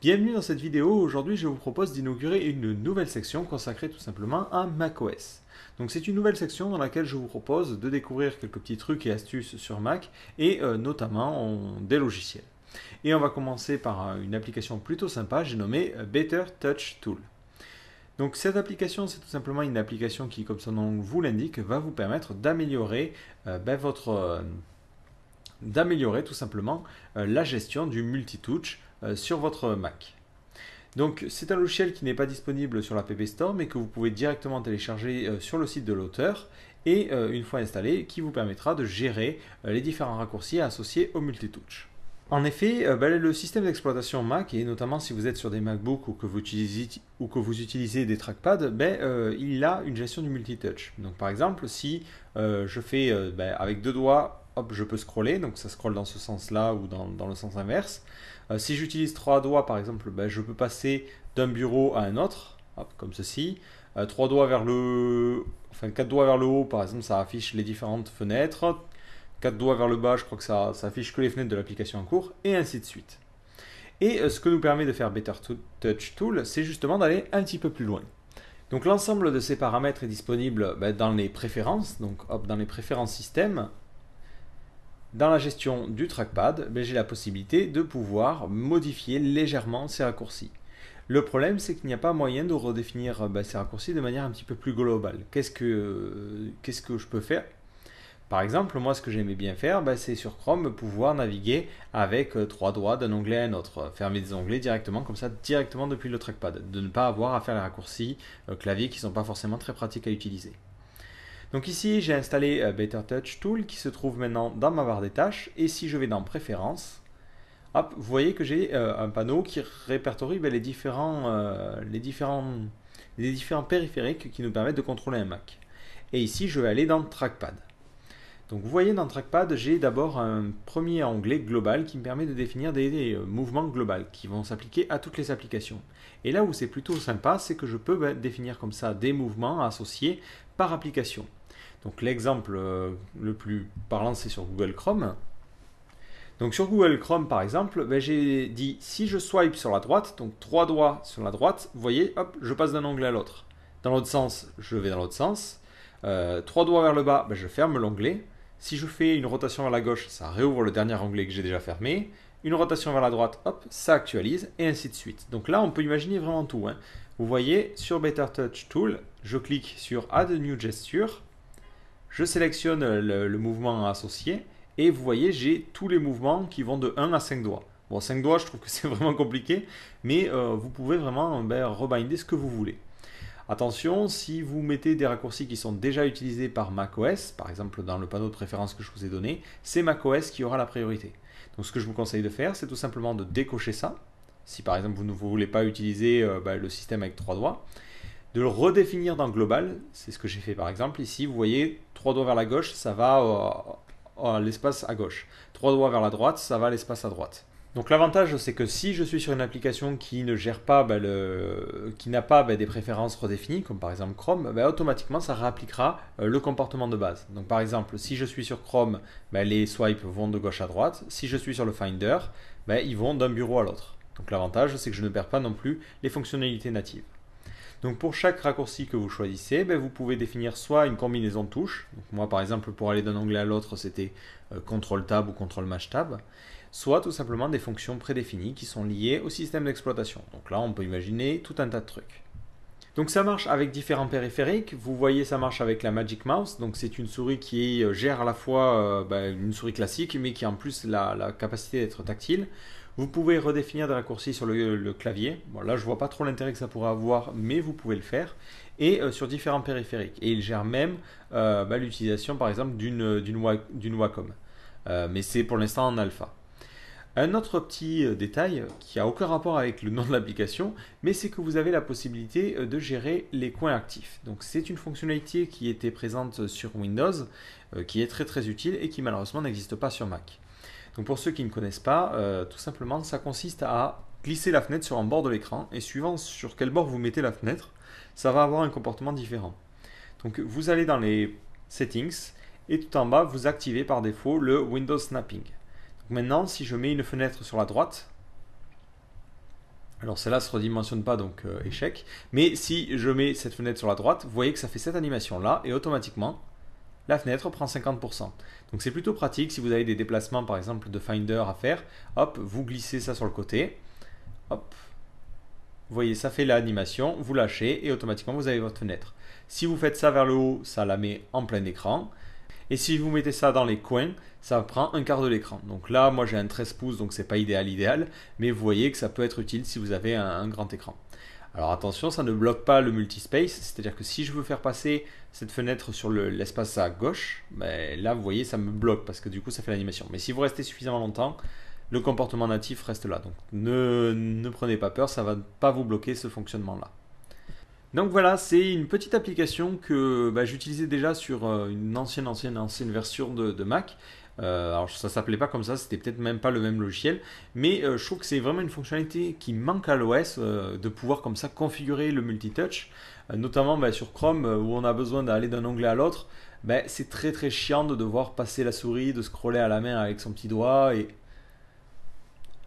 Bienvenue dans cette vidéo, aujourd'hui je vous propose d'inaugurer une nouvelle section consacrée tout simplement à macOS. Donc c'est une nouvelle section dans laquelle je vous propose de découvrir quelques petits trucs et astuces sur Mac et euh, notamment des logiciels. Et on va commencer par euh, une application plutôt sympa, j'ai nommé euh, Better Touch Tool. Donc cette application, c'est tout simplement une application qui, comme son nom vous l'indique, va vous permettre d'améliorer ben, votre d'améliorer tout simplement euh, la gestion du multitouch euh, sur votre Mac. Donc c'est un logiciel qui n'est pas disponible sur la l'App Store mais que vous pouvez directement télécharger euh, sur le site de l'auteur et une fois installé qui vous permettra de gérer les différents raccourcis associés au multitouch. En effet, euh, bah, le système d'exploitation Mac, et notamment si vous êtes sur des MacBooks ou que vous utilisez, ou que vous utilisez des trackpads, ben, euh, il a une gestion du multitouch. Donc par exemple, si euh, je fais ben, avec deux doigts, hop, je peux scroller, donc ça scrolle dans ce sens-là ou dans, dans, le sens inverse. si j'utilise trois doigts, par exemple, ben, je peux passer d'un bureau à un autre, hop, comme ceci. trois doigts vers le... Enfin, quatre doigts vers le haut, par exemple, ça affiche les différentes fenêtres quatre doigts vers le bas, je crois que ça, ça affiche que les fenêtres de l'application en cours, et ainsi de suite. Et euh, ce que nous permet de faire Better Touch Tool, c'est justement d'aller un petit peu plus loin. Donc l'ensemble de ces paramètres est disponible bah, dans les préférences, donc dans les préférences système. Dans la gestion du trackpad, bah, j'ai la possibilité de pouvoir modifier légèrement ces raccourcis. Le problème, c'est qu'il n'y a pas moyen de redéfinir bah, ces raccourcis de manière un petit peu plus globale. Qu'est-ce que euh, je peux faire par exemple, moi ce que j'aimais bien faire, bah, c'est sur Chrome pouvoir naviguer avec euh, trois doigts d'un onglet à un autre, euh, fermer des onglets directement comme ça, directement depuis le trackpad, de ne pas avoir à faire les raccourcis euh, clavier qui ne sont pas forcément très pratiques à utiliser. Donc ici, j'ai installé Better Touch Tool qui se trouve maintenant dans ma barre des tâches, et si je vais dans Préférences, vous voyez que j'ai un panneau qui répertorie ben, les, différents, les, différents, les différents périphériques qui nous permettent de contrôler un Mac. Et ici, je vais aller dans Trackpad. Donc vous voyez dans Trackpad, j'ai d'abord un premier onglet global qui me permet de définir des, euh, mouvements globaux qui vont s'appliquer à toutes les applications. Et là où c'est plutôt sympa, c'est que je peux bah, définir comme ça des mouvements associés par application. Donc l'exemple euh, le plus parlant, c'est sur Google Chrome. Donc sur Google Chrome par exemple, bah, j'ai dit si je swipe sur la droite, donc trois doigts sur la droite, vous voyez, hop, je passe d'un onglet à l'autre. Dans l'autre sens, je vais dans l'autre sens. Euh, trois doigts vers le bas, bah, je ferme l'onglet. Si je fais une rotation vers la gauche, ça réouvre le dernier onglet que j'ai déjà fermé. Une rotation vers la droite, hop, ça actualise, et ainsi de suite. Donc là, on peut imaginer vraiment tout. Hein. Vous voyez, sur Better Touch Tool, je clique sur Add New Gesture, je sélectionne le, mouvement associé, et vous voyez, j'ai tous les mouvements qui vont de 1 à 5 doigts. Bon, 5 doigts, je trouve que c'est vraiment compliqué, mais euh, vous pouvez vraiment ben, rebinder ce que vous voulez. Attention, si vous mettez des raccourcis qui sont déjà utilisés par macOS, par exemple dans le panneau de préférence que je vous ai donné, c'est macOS qui aura la priorité. Donc ce que je vous conseille de faire, c'est tout simplement de décocher ça. Si par exemple vous ne voulez pas utiliser euh, bah, le système avec trois doigts, de le redéfinir dans global, c'est ce que j'ai fait par exemple ici, vous voyez, trois doigts vers la gauche, ça va à euh, euh, l'espace à gauche. Trois doigts vers la droite, ça va à l'espace à droite. Donc l'avantage, c'est que si je suis sur une application qui ne gère pas, bah, qui n'a pas bah, des préférences redéfinies, comme par exemple Chrome, bah, automatiquement ça réappliquera euh, le comportement de base. Donc par exemple, si je suis sur Chrome, les swipes vont de gauche à droite. Si je suis sur le Finder, ils vont d'un bureau à l'autre. Donc l'avantage, c'est que je ne perds pas non plus les fonctionnalités natives. Donc pour chaque raccourci que vous choisissez, ben, vous pouvez définir soit une combinaison de touches, moi par exemple pour aller d'un onglet à l'autre c'était euh, CTRL Tab ou CTRL MASH Tab, soit tout simplement des fonctions prédéfinies qui sont liées au système d'exploitation. Donc là on peut imaginer tout un tas de trucs. Donc ça marche avec différents périphériques. Vous voyez, ça marche avec la Magic Mouse. Donc c'est une souris qui euh, gère à la fois euh, ben, une souris classique, mais qui a en plus la capacité d'être tactile. Vous pouvez redéfinir des raccourcis sur le, clavier. là, je ne vois pas trop l'intérêt que ça pourrait avoir, mais vous pouvez le faire. Et euh, sur différents périphériques. Et il gère même euh, bah, l'utilisation, par exemple, d'une euh, Wacom. mais c'est pour l'instant en alpha. Un autre petit détail qui a aucun rapport avec le nom de l'application, mais c'est que vous avez la possibilité de gérer les coins actifs. Donc c'est une fonctionnalité qui était présente sur Windows, qui est très très utile et qui malheureusement n'existe pas sur Mac. Donc pour ceux qui ne connaissent pas, euh, tout simplement, ça consiste à glisser la fenêtre sur un bord de l'écran et suivant sur quel bord vous mettez la fenêtre, ça va avoir un comportement différent. Donc vous allez dans les settings et tout en bas, vous activez par défaut le Windows Snapping. maintenant, si je mets une fenêtre sur la droite, alors celle-là se redimensionne pas, donc euh, échec. Mais si je mets cette fenêtre sur la droite, vous voyez que ça fait cette animation-là, et automatiquement, la fenêtre prend 50%. Donc c'est plutôt pratique si vous avez des déplacements par exemple de Finder à faire. Hop, vous glissez ça sur le côté. Hop. Vous voyez, ça fait l'animation, vous lâchez et automatiquement vous avez votre fenêtre. Si vous faites ça vers le haut, ça la met en plein écran. Et si vous mettez ça dans les coins, ça prend un quart de l'écran. Donc là, moi j'ai un 13 pouces, donc c'est pas idéal idéal, mais vous voyez que ça peut être utile si vous avez un grand écran. Alors attention, ça ne bloque pas le multispace, c'est-à-dire que si je veux faire passer cette fenêtre sur l'espace à gauche, mais ben là vous voyez ça me bloque parce que du coup ça fait l'animation. Mais si vous restez suffisamment longtemps, le comportement natif reste là. Donc ne, prenez pas peur, ça ne va pas vous bloquer ce fonctionnement-là. Donc voilà, c'est une petite application que ben, j'utilisais déjà sur euh, une ancienne, ancienne, ancienne version de Mac, euh, alors ça s'appelait pas comme ça, c'était peut-être même pas le même logiciel, mais euh, je trouve que c'est vraiment une fonctionnalité qui manque à l'OS euh, de pouvoir comme ça configurer le multitouch, notamment bah, sur Chrome où on a besoin d'aller d'un onglet à l'autre. Bah, c'est très très chiant de devoir passer la souris, de scroller à la main avec son petit doigt et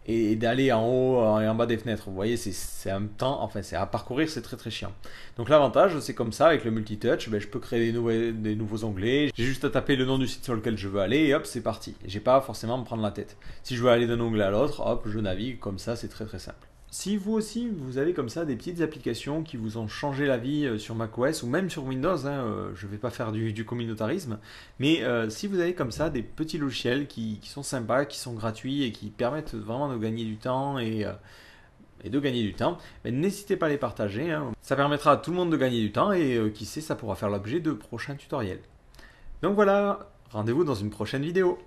et d'aller en haut euh, et en bas des fenêtres. Vous voyez, c'est un temps, enfin, c'est à parcourir, c'est très très chiant. Donc l'avantage, c'est comme ça, avec le multitouch, ben, je peux créer des, nouveaux, des nouveaux onglets. J'ai juste à taper le nom du site sur lequel je veux aller et hop, c'est parti. J'ai pas forcément à me prendre la tête. Si je veux aller d'un onglet à l'autre, hop, je navigue comme ça, c'est très très simple. Si vous aussi, vous avez comme ça des petites applications qui vous ont changé la vie euh, sur macOS ou même sur Windows, hein, euh, je ne vais pas faire du, communautarisme, mais euh, si vous avez comme ça des petits logiciels qui, sont sympas, qui sont gratuits et qui permettent vraiment de gagner du temps et, de gagner du temps, n'hésitez pas à les partager. Hein. Ça permettra à tout le monde de gagner du temps et qui sait, ça pourra faire l'objet de prochains tutoriels. Donc voilà, rendez-vous dans une prochaine vidéo.